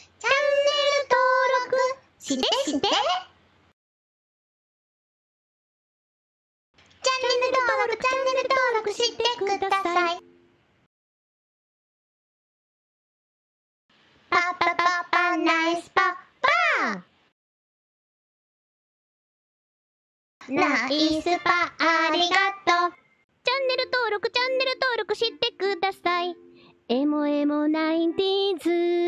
チャンネル登録してして。チャンネル登録、チャンネル登録してください。パパパパナイスパパナイスパありがとう。チャンネル登録、チャンネル登録してください。エモエモナインティーズ。